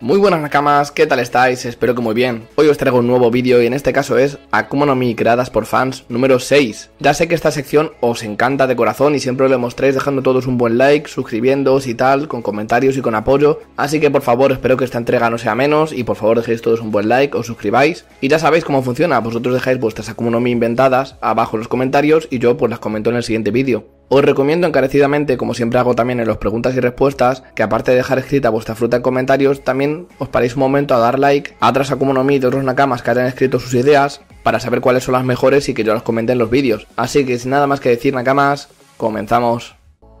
Muy buenas nakamas, ¿qué tal estáis? Espero que muy bien. Hoy os traigo un nuevo vídeo y en este caso es Akuma no Mi creadas por fans número 6. Ya sé que esta sección os encanta de corazón y siempre lo mostréis dejando todos un buen like, suscribiéndoos y tal, con comentarios y con apoyo, así que por favor espero que esta entrega no sea menos y por favor dejéis todos un buen like, os suscribáis y ya sabéis cómo funciona, vosotros dejáis vuestras Akuma no Mi inventadas abajo en los comentarios y yo pues las comento en el siguiente vídeo. Os recomiendo encarecidamente, como siempre hago también en las preguntas y respuestas, que aparte de dejar escrita vuestra fruta en comentarios, también os paréis un momento a dar like a otras Akumonomi y otros Nakamas que hayan escrito sus ideas para saber cuáles son las mejores y que yo las comente en los vídeos. Así que sin nada más que decir Nakamas, comenzamos.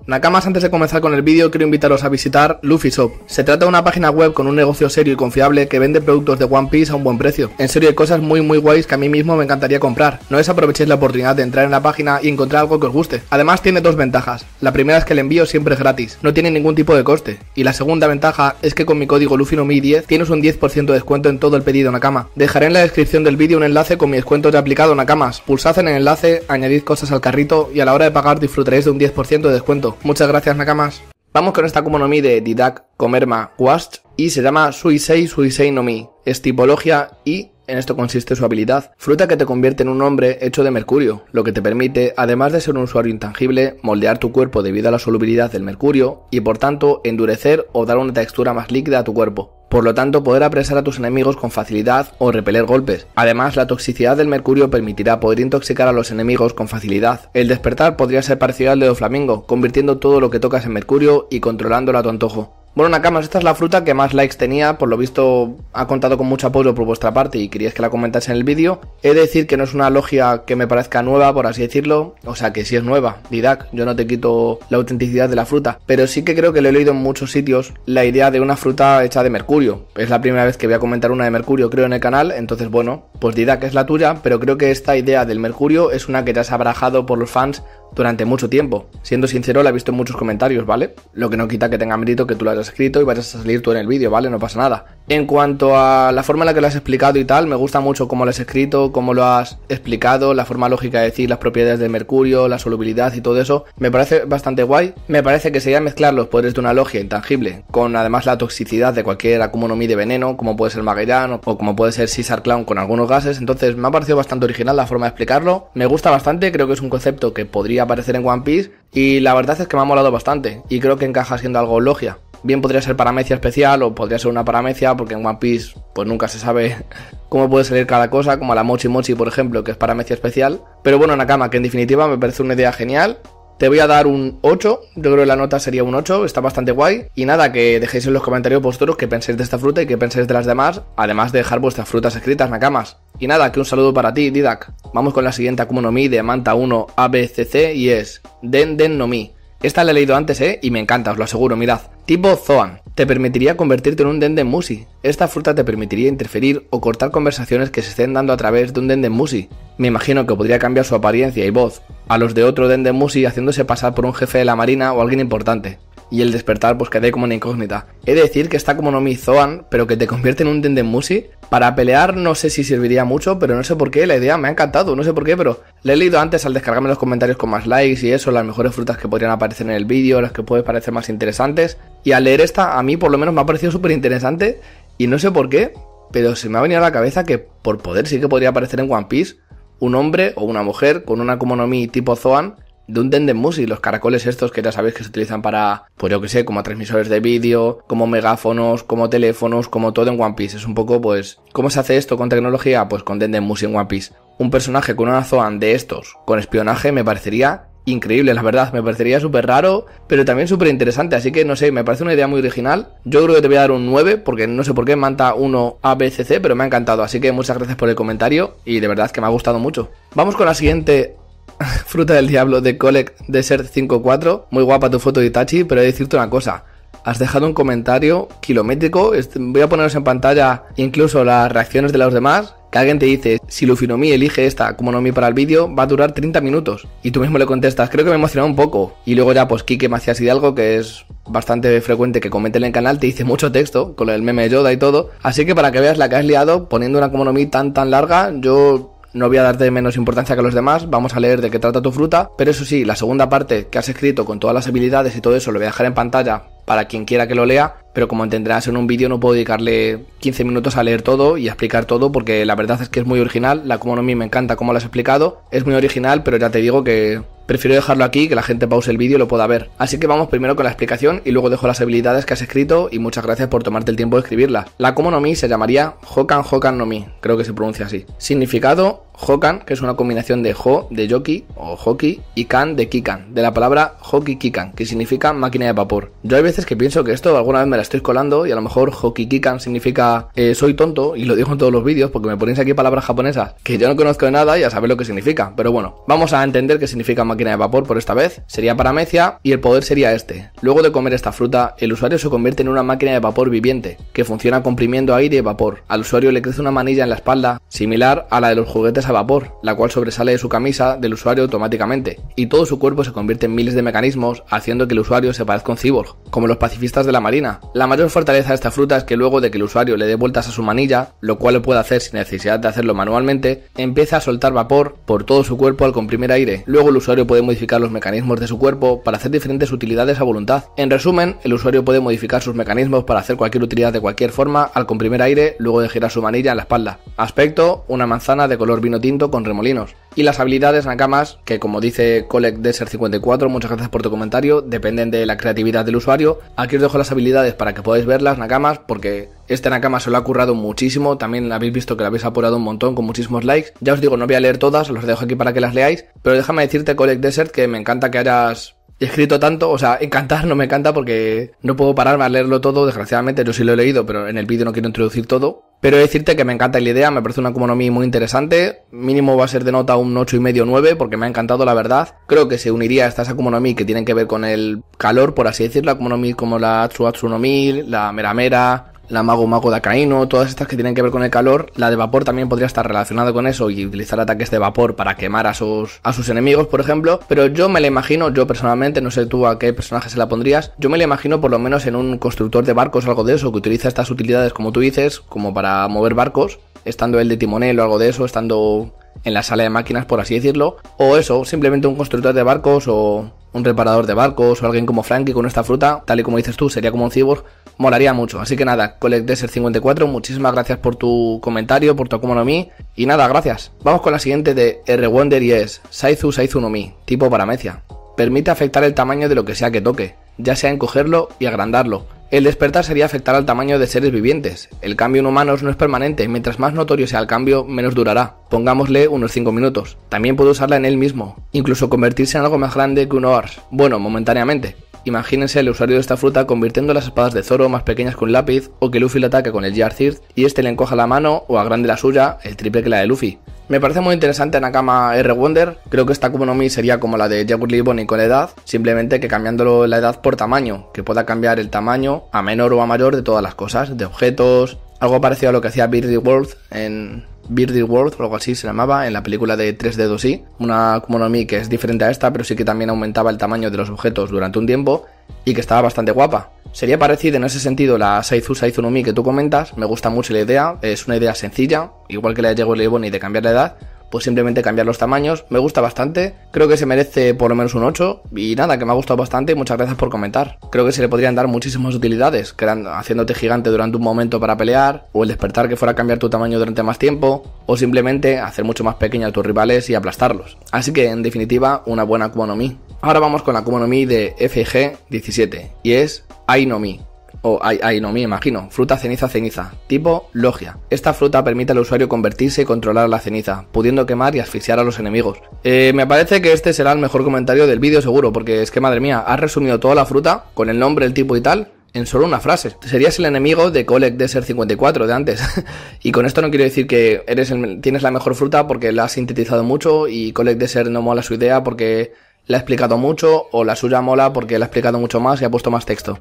Nakamas, antes de comenzar con el vídeo, quiero invitaros a visitar Luffy Shop. Se trata de una página web con un negocio serio y confiable que vende productos de One Piece a un buen precio. En serio, hay cosas muy muy guays que a mí mismo me encantaría comprar. No desaprovechéis la oportunidad de entrar en la página y encontrar algo que os guste. Además, tiene dos ventajas. La primera es que el envío siempre es gratis, no tiene ningún tipo de coste. Y la segunda ventaja es que con mi código LuffyNomi10 tienes un 10% de descuento en todo el pedido Nakama. Dejaré en la descripción del vídeo un enlace con mi descuento ya aplicado Nakamas. Pulsad en el enlace, añadid cosas al carrito y a la hora de pagar disfrutaréis de un 10% de descuento. Muchas gracias, Nakamas. Vamos con esta Kumonomi de Didac Comerma Wast y se llama Suisei Suisei no Mi. Es tipología y en esto consiste su habilidad, fruta que te convierte en un hombre hecho de mercurio, lo que te permite, además de ser un usuario intangible, moldear tu cuerpo debido a la solubilidad del mercurio y por tanto endurecer o dar una textura más líquida a tu cuerpo. Por lo tanto, poder apresar a tus enemigos con facilidad o repeler golpes. Además, la toxicidad del mercurio permitirá poder intoxicar a los enemigos con facilidad. El despertar podría ser parecido al de Flamingo, convirtiendo todo lo que tocas en mercurio y controlándolo a tu antojo. Bueno, Nakamas, esta es la fruta que más likes tenía, por lo visto ha contado con mucho apoyo por vuestra parte y queríais que la comentase en el vídeo. He de decir que no es una logia que me parezca nueva, por así decirlo, o sea que sí es nueva, Didac, yo no te quito la autenticidad de la fruta, pero sí que creo que lo he leído en muchos sitios la idea de una fruta hecha de mercurio. Es la primera vez que voy a comentar una de mercurio, creo, en el canal, entonces bueno, pues Didac es la tuya, pero creo que esta idea del mercurio es una que ya se ha por los fans durante mucho tiempo. Siendo sincero, la he visto en muchos comentarios, ¿vale? Lo que no quita que tenga mérito que tú lo hayas escrito y vayas a salir tú en el vídeo, ¿vale? No pasa nada. En cuanto a la forma en la que lo has explicado y tal, me gusta mucho cómo lo has escrito, cómo lo has explicado, la forma lógica de decir las propiedades del mercurio, la solubilidad y todo eso. Me parece bastante guay. Me parece que sería mezclar los poderes de una logia intangible con además la toxicidad de cualquier Akumonomi de veneno, como puede ser Magellan o como puede ser Caesar Clown con algunos gases. Entonces me ha parecido bastante original la forma de explicarlo. Me gusta bastante, creo que es un concepto que podría aparecer en One Piece y la verdad es que me ha molado bastante y creo que encaja siendo algo logia bien podría ser paramecia especial o podría ser una paramecia, porque en One Piece pues nunca se sabe cómo puede salir cada cosa, como la Mochi Mochi, por ejemplo, que es paramecia especial. Pero bueno, Nakama, que en definitiva me parece una idea genial. Te voy a dar un 8, yo creo que la nota sería un 8, está bastante guay. Y nada, que dejéis en los comentarios vosotros qué pensáis de esta fruta y qué pensáis de las demás, además de dejar vuestras frutas escritas, Nakamas. Y nada, que un saludo para ti, Didac. Vamos con la siguiente Akuma no Mi de Manta 1 ABCC y es Den Den no Mi. Esta la he leído antes, ¿eh? Y me encanta, os lo aseguro, mirad. Tipo Zoan. Te permitiría convertirte en un Denden Musi. Esta fruta te permitiría interferir o cortar conversaciones que se estén dando a través de un Denden Musi. Me imagino que podría cambiar su apariencia y voz a los de otro Denden Musi haciéndose pasar por un jefe de la marina o alguien importante y el despertar pues quedé como una incógnita. He de decir que está como mi Zoan, pero que te convierte en un Musi. Para pelear no sé si serviría mucho, pero no sé por qué, la idea me ha encantado, no sé por qué, pero le he leído antes al descargarme los comentarios con más likes y eso, las mejores frutas que podrían aparecer en el vídeo, las que puedes parecer más interesantes. Y al leer esta, a mí por lo menos me ha parecido súper interesante y no sé por qué, pero se me ha venido a la cabeza que por poder sí que podría aparecer en One Piece un hombre o una mujer con una mi tipo Zoan de un Denden Music, los caracoles estos que ya sabéis que se utilizan para, pues yo que sé, como transmisores de vídeo, como megáfonos, como teléfonos, como todo en One Piece. Es un poco, pues, ¿cómo se hace esto con tecnología? Pues con Denden Music en One Piece. Un personaje con una Zoan de estos, con espionaje, me parecería increíble, la verdad. Me parecería súper raro, pero también súper interesante. Así que no sé, me parece una idea muy original. Yo creo que te voy a dar un 9, porque no sé por qué, Manta uno ABCC, pero me ha encantado. Así que muchas gracias por el comentario y de verdad que me ha gustado mucho. Vamos con la siguiente Fruta del Diablo de Colec Desert 54. Muy guapa tu foto de Itachi, pero he decirte una cosa. Has dejado un comentario kilométrico. Este, voy a poneros en pantalla incluso las reacciones de los demás. Que alguien te dice, si Lufinomi elige esta como Nomi para el vídeo, va a durar 30 minutos. Y tú mismo le contestas, creo que me emocionado un poco. Y luego ya, pues Kike de algo que es bastante frecuente que comenten en el canal, te dice mucho texto, con el meme de Yoda y todo. Así que para que veas la que has liado, poniendo una como Nomi tan tan larga, yo no voy a darte menos importancia que los demás, vamos a leer de qué trata tu fruta, pero eso sí, la segunda parte que has escrito con todas las habilidades y todo eso lo voy a dejar en pantalla para quien quiera que lo lea, pero como entenderás en un vídeo no puedo dedicarle 15 minutos a leer todo y a explicar todo porque la verdad es que es muy original, la como mí me encanta cómo lo has explicado, es muy original, pero ya te digo que Prefiero dejarlo aquí, que la gente pause el vídeo y lo pueda ver. Así que vamos primero con la explicación y luego dejo las habilidades que has escrito y muchas gracias por tomarte el tiempo de escribirla La como no Mi se llamaría Hokan Hokan no Mi, creo que se pronuncia así. Significado Hokan, que es una combinación de Ho de Yoki o Hoki y Kan de Kikan, de la palabra Hoki Kikan, que significa máquina de vapor. Yo hay veces que pienso que esto alguna vez me la estoy colando y a lo mejor Hoki Kikan significa eh, soy tonto y lo digo en todos los vídeos porque me ponéis aquí palabras japonesas que yo no conozco de nada y a saber lo que significa. Pero bueno, vamos a entender qué significa máquina de vapor por esta vez sería Paramecia y el poder sería este. Luego de comer esta fruta, el usuario se convierte en una máquina de vapor viviente, que funciona comprimiendo aire y vapor. Al usuario le crece una manilla en la espalda, similar a la de los juguetes a vapor, la cual sobresale de su camisa del usuario automáticamente, y todo su cuerpo se convierte en miles de mecanismos, haciendo que el usuario se parezca un cyborg, como los pacifistas de la marina. La mayor fortaleza de esta fruta es que luego de que el usuario le dé vueltas a su manilla, lo cual lo puede hacer sin necesidad de hacerlo manualmente, empieza a soltar vapor por todo su cuerpo al comprimir aire. Luego el usuario puede modificar los mecanismos de su cuerpo para hacer diferentes utilidades a voluntad. En resumen, el usuario puede modificar sus mecanismos para hacer cualquier utilidad de cualquier forma al comprimir aire luego de girar su manilla en la espalda. Aspecto, una manzana de color vino tinto con remolinos y las habilidades Nakamas, que como dice Colec Desert 54 muchas gracias por tu comentario, dependen de la creatividad del usuario. Aquí os dejo las habilidades para que podáis verlas Nakamas, porque este Nakama se lo ha currado muchísimo, también habéis visto que lo habéis apurado un montón con muchísimos likes. Ya os digo, no voy a leer todas, los dejo aquí para que las leáis, pero déjame decirte Colec Desert que me encanta que hayas he escrito tanto, o sea, encantar no me encanta porque no puedo pararme a leerlo todo, desgraciadamente, yo sí lo he leído, pero en el vídeo no quiero introducir todo. Pero he decirte que me encanta la idea, me parece una economía muy interesante, mínimo va a ser de nota un 8,5 medio 9 porque me ha encantado la verdad. Creo que se uniría a estas economías que tienen que ver con el calor, por así decirlo, la como la Atsu 1000, la Meramera, la Mago Mago de Acaíno, todas estas que tienen que ver con el calor. La de vapor también podría estar relacionada con eso y utilizar ataques de vapor para quemar a sus, a sus enemigos, por ejemplo. Pero yo me la imagino, yo personalmente, no sé tú a qué personaje se la pondrías, yo me la imagino por lo menos en un constructor de barcos o algo de eso, que utiliza estas utilidades, como tú dices, como para mover barcos, estando él de timonel o algo de eso, estando en la sala de máquinas, por así decirlo, o eso, simplemente un constructor de barcos o un reparador de barcos o alguien como Frankie con esta fruta, tal y como dices tú, sería como un cyborg, molaría mucho. Así que nada, Collect 54, muchísimas gracias por tu comentario, por tu Akumonomi, y nada, gracias. Vamos con la siguiente de R-Wonder y es Saizu Saizu no Mi, tipo paramecia. Permite afectar el tamaño de lo que sea que toque, ya sea encogerlo y agrandarlo el despertar sería afectar al tamaño de seres vivientes. El cambio en humanos no es permanente, mientras más notorio sea el cambio, menos durará. Pongámosle unos 5 minutos. También puede usarla en él mismo, incluso convertirse en algo más grande que un Oars. Bueno, momentáneamente. Imagínense el usuario de esta fruta convirtiendo las espadas de Zoro más pequeñas que un lápiz o que Luffy le ataque con el Gear y este le encoja la mano o agrande la suya el triple que la de Luffy. Me parece muy interesante Nakama R. Wonder. Creo que esta Mi sería como la de Jaguar li con edad, simplemente que cambiándolo la edad por tamaño, que pueda cambiar el tamaño a menor o a mayor de todas las cosas, de objetos, algo parecido a lo que hacía Beardy World en Beardy World o algo así se llamaba en la película de 3D2i, una Mi que es diferente a esta, pero sí que también aumentaba el tamaño de los objetos durante un tiempo y que estaba bastante guapa. Sería parecido en ese sentido la Saizu Saizu que tú comentas, me gusta mucho la idea, es una idea sencilla, igual que la de Diego Leiboni de cambiar la edad, pues simplemente cambiar los tamaños. Me gusta bastante, creo que se merece por lo menos un 8 y nada, que me ha gustado bastante y muchas gracias por comentar. Creo que se le podrían dar muchísimas utilidades, creando, haciéndote gigante durante un momento para pelear, o el despertar que fuera a cambiar tu tamaño durante más tiempo, o simplemente hacer mucho más pequeño a tus rivales y aplastarlos. Así que en definitiva, una buena Mi. Ahora vamos con la Mi de FG17 y es Ainomi o no, me imagino, fruta ceniza ceniza, tipo logia. Esta fruta permite al usuario convertirse y controlar la ceniza, pudiendo quemar y asfixiar a los enemigos. Eh, me parece que este será el mejor comentario del vídeo seguro, porque es que madre mía, has resumido toda la fruta con el nombre, el tipo y tal, en solo una frase. Serías el enemigo de Colec ser 54 de antes. y con esto no quiero decir que eres el, tienes la mejor fruta porque la has sintetizado mucho y Colec Desert no mola su idea porque la ha explicado mucho o la suya mola porque la ha explicado mucho más y ha puesto más texto.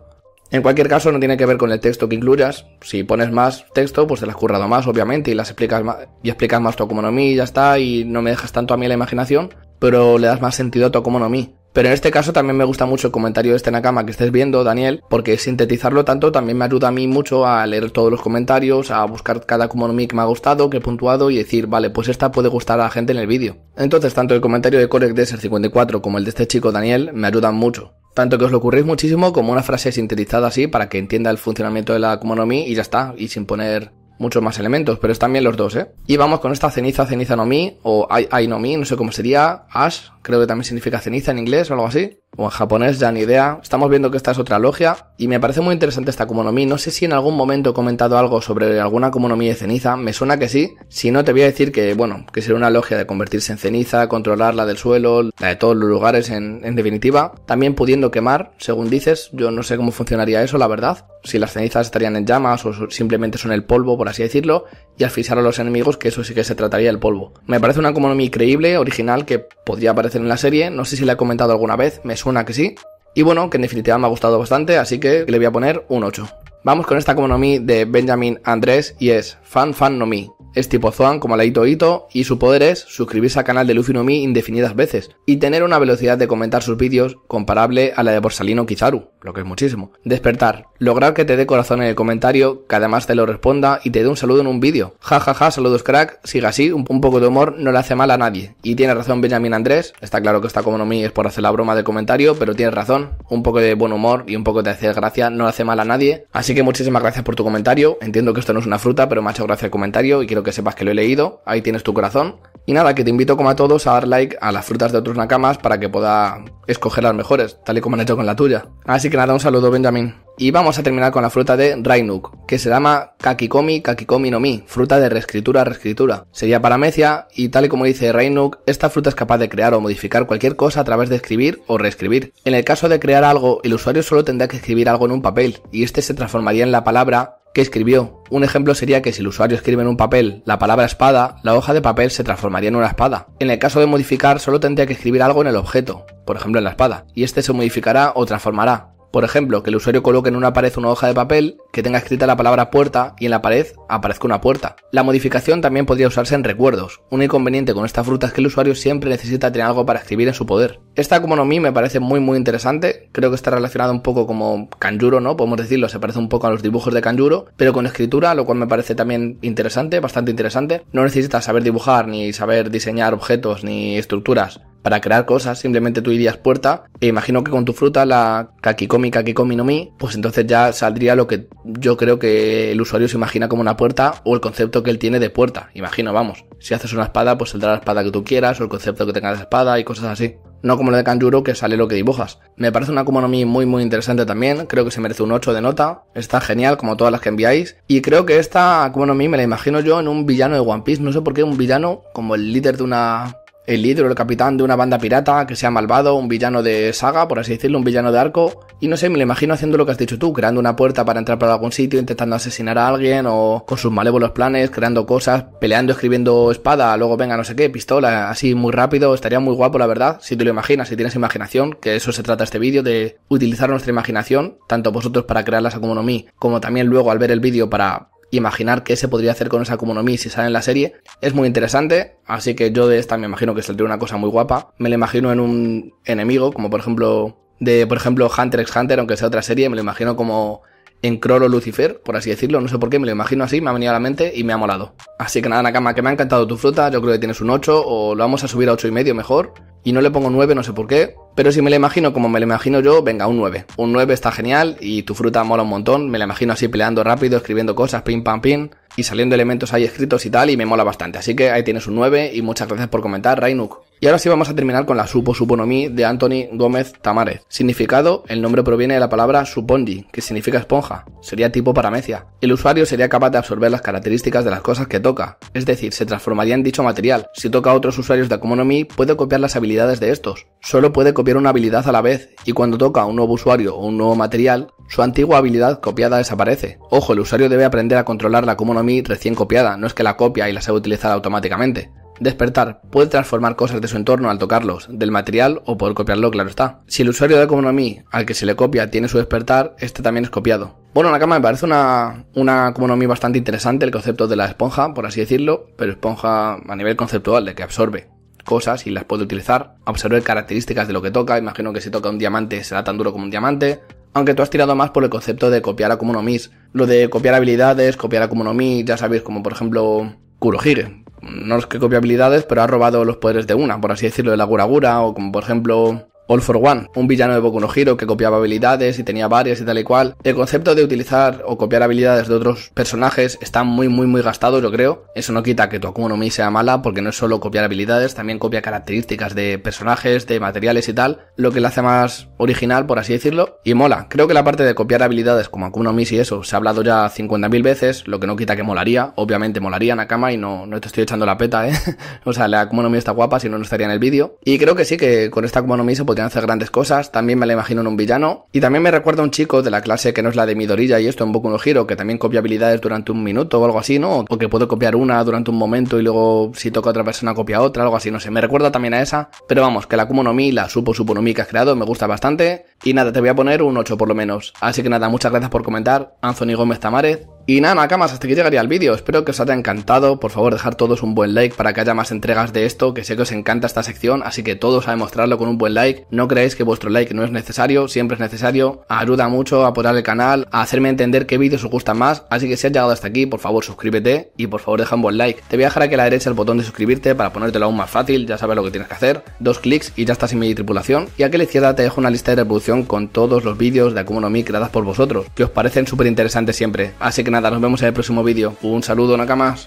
En cualquier caso, no tiene que ver con el texto que incluyas. Si pones más texto, pues te lo has currado más, obviamente, y las explicas más, y explicas más tu mi y ya está, y no me dejas tanto a mí la imaginación, pero le das más sentido a tu mí. Pero en este caso también me gusta mucho el comentario de este Nakama que estés viendo, Daniel, porque sintetizarlo tanto también me ayuda a mí mucho a leer todos los comentarios, a buscar cada Kumonomi que me ha gustado, que he puntuado y decir, vale, pues esta puede gustar a la gente en el vídeo. Entonces, tanto el comentario de Corex 54 como el de este chico Daniel me ayudan mucho. Tanto que os lo ocurrís muchísimo como una frase sintetizada así para que entienda el funcionamiento de la Kumonomi y ya está, y sin poner muchos más elementos, pero están bien los dos, ¿eh? Y vamos con esta ceniza, ceniza no mi, o ay no mi, no sé cómo sería, ash, creo que también significa ceniza en inglés o algo así, o en japonés, ya ni idea. Estamos viendo que esta es otra logia y me parece muy interesante esta Kumonomi. No sé si en algún momento he comentado algo sobre alguna Kumonomi de ceniza, me suena que sí. Si no, te voy a decir que, bueno, que sería una logia de convertirse en ceniza, controlar la del suelo, la de todos los lugares en, definitiva. También pudiendo quemar, según dices, yo no sé cómo funcionaría eso, la verdad. Si las cenizas estarían en llamas o simplemente son el polvo, por así decirlo, y asfixiar a los enemigos, que eso sí que se trataría del polvo. Me parece una Kumonomi increíble, original, que podría parecer en la serie, no sé si le he comentado alguna vez, me suena que sí. Y bueno, que en definitiva me ha gustado bastante, así que le voy a poner un 8. Vamos con esta economía de Benjamin Andrés y es Fan Fan no Mi. Es tipo Zoan como la Ito Ito y su poder es suscribirse al canal de Luffy no Mi indefinidas veces y tener una velocidad de comentar sus vídeos comparable a la de Borsalino Kizaru, lo que es muchísimo. Despertar. Lograr que te dé corazón en el comentario, que además te lo responda y te dé un saludo en un vídeo. Ja ja ja, saludos crack, siga así, un, poco de humor no le hace mal a nadie. Y tiene razón Benjamin Andrés, está claro que está como no Mi es por hacer la broma de comentario, pero tiene razón, un poco de buen humor y un poco de hacer gracia no le hace mal a nadie. Así que muchísimas gracias por tu comentario, entiendo que esto no es una fruta, pero más gracias al comentario y quiero que sepas que lo he leído. Ahí tienes tu corazón. Y nada, que te invito como a todos a dar like a las frutas de otros nakamas para que pueda escoger las mejores, tal y como han hecho con la tuya. Así que nada, un saludo Benjamín. Y vamos a terminar con la fruta de Rainuk, que se llama Kakikomi Kakikomi no Mi, fruta de reescritura reescritura. Sería Mecia, y tal y como dice Rainuk, esta fruta es capaz de crear o modificar cualquier cosa a través de escribir o reescribir. En el caso de crear algo, el usuario solo tendrá que escribir algo en un papel y este se transformaría en la palabra que escribió. Un ejemplo sería que si el usuario escribe en un papel la palabra espada, la hoja de papel se transformaría en una espada. En el caso de modificar, solo tendría que escribir algo en el objeto, por ejemplo en la espada, y este se modificará o transformará, por ejemplo, que el usuario coloque en una pared una hoja de papel que tenga escrita la palabra puerta y en la pared aparezca una puerta. La modificación también podría usarse en recuerdos. Un inconveniente con esta fruta es que el usuario siempre necesita tener algo para escribir en su poder. Esta como no mí me parece muy muy interesante, creo que está relacionado un poco como Kanjuro, ¿no? Podemos decirlo, se parece un poco a los dibujos de Kanjuro, pero con escritura, lo cual me parece también interesante, bastante interesante. No necesita saber dibujar ni saber diseñar objetos ni estructuras para crear cosas, simplemente tú irías puerta, e imagino que con tu fruta, la kakikomi, kakikomi no mi, pues entonces ya saldría lo que yo creo que el usuario se imagina como una puerta o el concepto que él tiene de puerta, imagino, vamos. Si haces una espada, pues saldrá la espada que tú quieras o el concepto que tengas de espada y cosas así. No como lo de Kanjuro que sale lo que dibujas. Me parece una mi muy muy interesante también, creo que se merece un 8 de nota, está genial como todas las que enviáis y creo que esta mi me la imagino yo en un villano de One Piece, no sé por qué un villano como el líder de una el líder o el capitán de una banda pirata que sea malvado, un villano de saga, por así decirlo, un villano de arco. Y no sé, me lo imagino haciendo lo que has dicho tú, creando una puerta para entrar para algún sitio, intentando asesinar a alguien o con sus malévolos planes, creando cosas, peleando, escribiendo espada, luego venga no sé qué, pistola, así muy rápido. Estaría muy guapo, la verdad, si tú lo imaginas, si tienes imaginación, que eso se trata este vídeo, de utilizar nuestra imaginación, tanto vosotros para crearlas como no como también luego al ver el vídeo para imaginar qué se podría hacer con esa no si sale en la serie. Es muy interesante, así que yo de esta me imagino que saldría una cosa muy guapa. Me la imagino en un enemigo, como por ejemplo de, por ejemplo, Hunter x Hunter, aunque sea otra serie, me lo imagino como en Crollo Lucifer, por así decirlo, no sé por qué, me lo imagino así, me ha venido a la mente y me ha molado. Así que nada, Nakama, que me ha encantado tu fruta, yo creo que tienes un 8 o lo vamos a subir a 8 y medio mejor y no le pongo 9, no sé por qué, pero si me lo imagino como me lo imagino yo, venga, un 9. Un 9 está genial y tu fruta mola un montón, me la imagino así peleando rápido, escribiendo cosas, pim pam pim y saliendo elementos ahí escritos y tal, y me mola bastante. Así que ahí tienes un 9 y muchas gracias por comentar, Rainuk. Y ahora sí vamos a terminar con la Supo suponomi de Anthony Gómez Tamárez. Significado, el nombre proviene de la palabra supondi, que significa esponja, sería tipo paramecia. El usuario sería capaz de absorber las características de las cosas que toca, es decir, se transformaría en dicho material. Si toca a otros usuarios de Akumonomi, puede copiar las habilidades de estos. Solo puede copiar una habilidad a la vez, y cuando toca a un nuevo usuario o un nuevo material, su antigua habilidad copiada desaparece. Ojo, el usuario debe aprender a controlar la no Mi recién copiada, no es que la copia y la sabe utilizar automáticamente. Despertar puede transformar cosas de su entorno al tocarlos, del material o poder copiarlo, claro está. Si el usuario de no Mi al que se le copia tiene su despertar, este también es copiado. Bueno, cama me parece una, una no Mi bastante interesante, el concepto de la esponja, por así decirlo, pero esponja a nivel conceptual, de que absorbe cosas y las puede utilizar, absorbe características de lo que toca, imagino que si toca un diamante será tan duro como un diamante, aunque tú has tirado más por el concepto de copiar a no Mis. Lo de copiar habilidades, copiar a Kumono Mi, ya sabéis, como por ejemplo Kurohige. No es que copia habilidades, pero ha robado los poderes de una, por así decirlo, de la Guragura, o como por ejemplo All for One, un villano de Boku no Hero que copiaba habilidades y tenía varias y tal y cual. El concepto de utilizar o copiar habilidades de otros personajes está muy muy muy gastado, yo creo. Eso no quita que tu no Mi sea mala, porque no es solo copiar habilidades, también copia características de personajes, de materiales y tal, lo que la hace más original, por así decirlo, y mola. Creo que la parte de copiar habilidades como no Mi y eso se ha hablado ya 50.000 veces, lo que no quita que molaría, obviamente molaría Nakama y no, no te estoy echando la peta, eh. o sea, la no Mi está guapa, si no, no estaría en el vídeo. Y creo que sí, que con esta no Mi se podría hace hacer grandes cosas. También me la imagino en un villano. Y también me recuerda a un chico de la clase que no es la de Midorilla y esto en Boku no giro que también copia habilidades durante un minuto o algo así, ¿no? O que puede copiar una durante un momento y luego si toca a otra persona copia otra, algo así, no sé. Me recuerda también a esa. Pero vamos, que la Kumo no Mi, la Supo Supo no que has creado, me gusta bastante. Y nada, te voy a poner un 8 por lo menos. Así que nada, muchas gracias por comentar. Anthony Gómez Tamárez y nada, más hasta aquí llegaría el vídeo. Espero que os haya encantado. Por favor, dejar todos un buen like para que haya más entregas de esto, que sé que os encanta esta sección, así que todos a demostrarlo con un buen like. No creáis que vuestro like no es necesario, siempre es necesario. Ayuda mucho a apoyar el canal, a hacerme entender qué vídeos os gustan más. Así que si has llegado hasta aquí, por favor, suscríbete y por favor, deja un buen like. Te voy a dejar aquí a la derecha el botón de suscribirte para ponértelo aún más fácil, ya sabes lo que tienes que hacer. Dos clics y ya estás en mi tripulación. Y aquí a la izquierda te dejo una lista de reproducción con todos los vídeos de Akuma no Mi creadas por vosotros, que os parecen súper interesantes siempre. Así que nada, nada, nos vemos en el próximo vídeo. Un saludo, Nakamas.